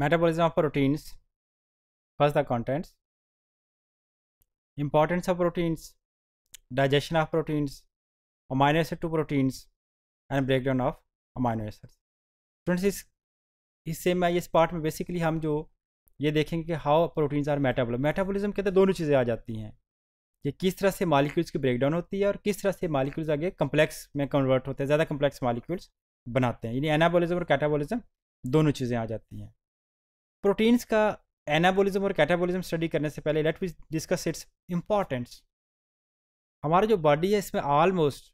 Metabolism of proteins. First, the contents. Importance of proteins. Digestion of proteins. Amino acid to proteins. And breakdown of amino acid friends इस हिस्से में इस part में basically हम जो ये देखेंगे कि how proteins are metabol metabolism के अंदर दोनों चीज़ें आ जाती हैं कि किस तरह से मालिक्यूल्स की ब्रेकडाउन होती है और किस तरह से मालिक्यूल्स आगे कम्प्लेक्स में कन्वर्ट होते हैं ज़्यादा कम्प्लेक्स मालिक्यूल्स बनाते हैं यानी एनाबॉलिज्म और कैटाबॉलिज्म दोनों चीज़ें आ जाती हैं प्रोटीन्स का एनाबोलिज्म और कैटाबोलिज्म स्टडी करने से पहले let we discuss its importance हमारा जो बॉडी है इसमें ऑलमोस्ट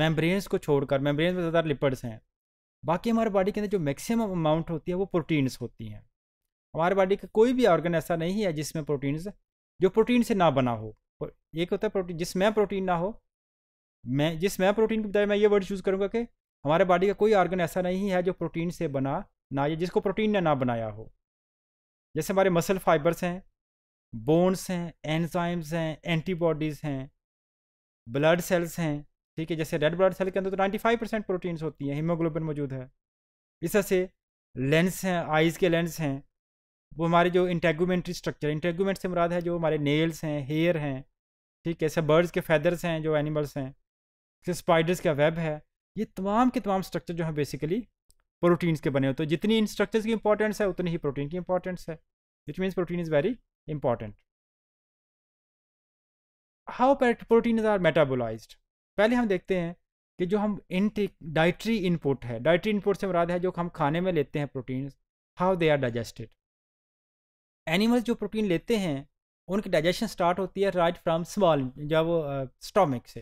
मेम्ब्रेन्स को छोड़कर मेम्ब्रेन्स में ज़्यादा लिपड्स हैं बाकी हमारे बॉडी के अंदर जो मैक्सिमम अमाउंट होती है वो प्रोटीन्स होती हैं हमारे बॉडी का कोई भी ऑर्गन ऐसा नहीं है जिसमें प्रोटीन्स जो प्रोटीन से ना बना हो एक होता है प्रोटीन जिसमें प्रोटीन ना हो मैं जिसमें प्रोटीन की बजाय मैं ये वर्ड चूज़ करूँगा कि हमारे बॉडी का कोई ऑर्गन ऐसा नहीं है जो प्रोटीन से बना ना या जिसको प्रोटीन ने ना बनाया हो जैसे हमारे मसल फाइबर्स हैं बोन्स हैं एंजाइम्स हैं एंटीबॉडीज़ हैं ब्लड सेल्स हैं ठीक है जैसे रेड ब्लड सेल के अंदर तो 95 परसेंट प्रोटीन्स होती हैं हीमोग्लोबिन मौजूद है इस तरह से लेंस हैं आइज़ के लेंस हैं वो हमारे जो इंटेगूमेंट्री स्ट्रक्चर इंटेगूमेंट से मुराद है जो हमारे नेल्स हैं हेयर हैं ठीक है जैसे बर्ड्स के फैदर्स हैं जो एनिमल्स हैं जैसे स्पाइडर्स का वेब है ये तमाम के तमाम स्ट्रक्चर जो हैं बेसिकली प्रोटीन्स के बने होते हैं जितनी इन स्ट्रक्चर्स की इंपॉर्टेंस है उतनी ही प्रोटीन की इंपॉर्टेंस है which means protein is very important how protein are metabolize पहले हम देखते हैं कि जो हम इनटेक डाइट्री इनपुट है डाइट्री इनपुट से मुराद है जो हम खाने में लेते हैं proteins how they are digested animals जो प्रोटीन लेते हैं उनकी डाइजेशन स्टार्ट होती है राइट फ्राम स्मॉल जब वो स्टोमिक से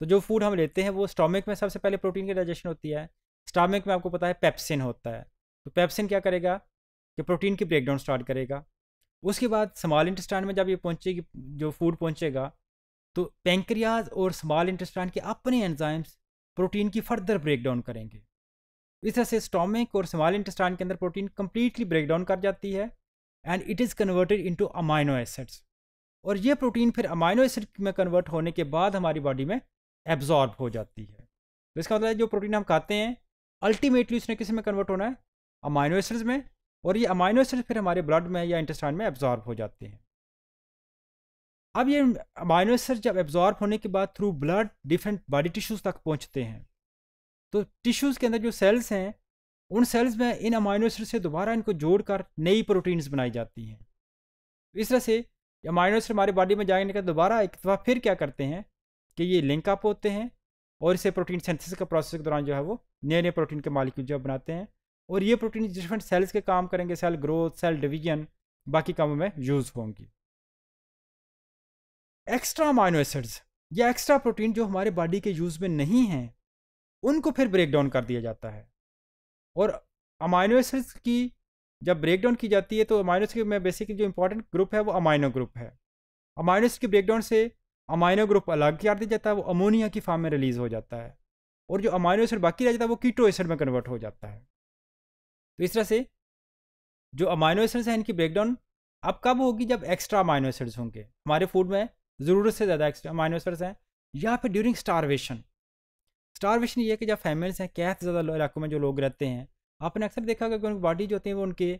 तो जो फूड हम लेते हैं वो स्टोमिक में सबसे पहले प्रोटीन की डाइजेशन होती है स्टामिक में आपको पता है पेप्सिन होता है तो पेप्सिन क्या करेगा कि प्रोटीन की ब्रेकडाउन स्टार्ट करेगा उसके बाद स्मॉल इंटेस्टाइन में जब ये पहुँचेगी जो फूड पहुँचेगा तो पेंक्रियाज और स्मॉल इंटेस्टाइन के अपने एंजाइम्स प्रोटीन की फर्दर ब्रेकडाउन करेंगे इस तरह से स्टोमिक और स्मॉल इंटेस्टाइन के अंदर प्रोटीन कम्प्लीटली ब्रेकडाउन कर जाती है and it is converted into amino acids और ये प्रोटीन फिर अमाइनो एसिड में कन्वर्ट होने के बाद हमारी बॉडी में एब्जॉर्ब हो जाती है तो इसका मतलब जो प्रोटीन हम खाते हैं अल्टीमेटली उसने किसी में कन्वर्ट होना है अमाइनो एसिड्स में और ये अमाइनो एसिड्स फिर हमारे ब्लड में या इंटेस्टाइन में एब्जॉर्ब हो जाते हैं अब ये अमाइनो एसिड्स जब एब्जॉर्ब होने के बाद through blood different body tissues तक पहुंचते हैं तो टिश्यूज़ के अंदर जो सेल्स हैं उन सेल्स में इन अमाइनो एसिड से दोबारा इनको जोड़कर नई प्रोटीन्स बनाई जाती हैं इस तरह से अमाइनो एसिड हमारे बॉडी में जाने का दोबारा एक दफ़ा फिर क्या करते हैं कि ये लिंकअप होते हैं और इसे प्रोटीन सेंथिस का प्रोसेस के दौरान जो है वो नए नए प्रोटीन के मालिक्यूल जो बनाते हैं और ये प्रोटीन डिफरेंट सेल्स के काम करेंगे सेल ग्रोथ सेल डिवीजन बाकी कामों में यूज़ होंगी एक्स्ट्रा अमाइनो एसिड्स या एक्स्ट्रा प्रोटीन जो हमारे बॉडी के यूज़ में नहीं हैं उनको फिर ब्रेक डाउन कर दिया जाता है और अमाइनो एसिड्स की जब ब्रेक डाउन की जाती है तो अमाइनो एसिड में बेसिकली जो इंपॉर्टेंट ग्रुप है वो अमाइनो ग्रुप है अमाइनो एसिड की ब्रेकडाउन से अमाइनो ग्रुप अलग कर दिया जाता है वो अमोनिया की फार्म में रिलीज़ हो जाता है और जो अमाइनो एसिड बाकी रह जाता है वो कीटो एसिड में कन्वर्ट हो जाता है तो इस तरह से जो अमाइनो एसिड्स हैं इनकी ब्रेकडाउन अब कब होगी जब एक्स्ट्रा अमाइनो एसिड्स होंगे हमारे फूड में ज़रूरत से ज़्यादा एक्स्ट्रा अमाइनो एसिड्स हैं या फिर ड्यूरिंग स्टारवेशन स्टारवेशन ये है कि जब फैमिल्स हैं कैथ ज़्यादा इलाकों में जो लोग रहते हैं आपने अक्सर देखा होगा कि उनकी बॉडी जो होती है वो उनके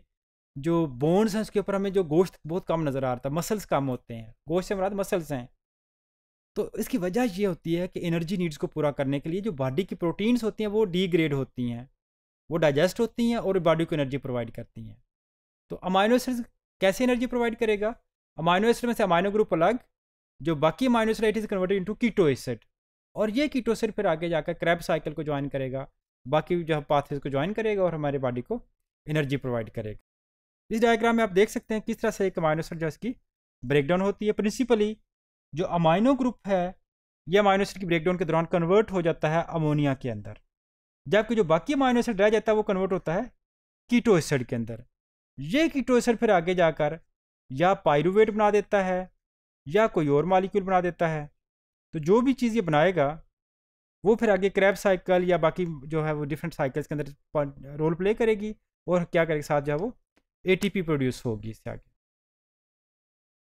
जो बोन्स हैं उसके ऊपर हमें जो गोश्त बहुत कम नज़र आ रहा था मसल्स कम होते हैं गोश्त से मराद मसल्स हैं तो इसकी वजह ये होती है कि एनर्जी नीड्स को पूरा करने के लिए जो बॉडी की प्रोटीन्स होती हैं वो डीग्रेड होती हैं वो डाइजेस्ट होती हैं और बॉडी को एनर्जी प्रोवाइड करती हैं तो अमाइनो एसिड कैसे एनर्जी प्रोवाइड करेगा अमाइनो एसिड में से अमाइनो ग्रुप अलग जो बाकी amino acid is converted into keto acid और ये कीटो एसिड फिर आगे जाकर क्रैप साइकिल को ज्वाइन करेगा बाकी जो है पाथवेज को ज्वाइन करेगा और हमारे बॉडी को एनर्जी प्रोवाइड करेगा इस डायग्राम में आप देख सकते हैं किस तरह से एक अमाइनो एसिड जो इसकी ब्रेकडाउन होती है प्रिंसिपली जो अमाइनो ग्रुप है यह अमाइनो एसिड की ब्रेकडाउन के दौरान कन्वर्ट हो जाता है अमोनिया के अंदर जबकि जो बाकी अमाइनो एसिड रह जाता है वो कन्वर्ट होता है कीटो एसिड के अंदर ये कीटो एसिड फिर आगे जाकर या पायरुवेट बना देता है या कोई और मालिक्यूल बना देता है तो जो भी चीज़ ये बनाएगा वो फिर आगे क्रैप साइकिल या बाकी जो है वो डिफरेंट साइकिल्स के अंदर रोल प्ले करेगी और क्या करेगी साथ जो है वो एटीपी प्रोड्यूस होगी इससे आगे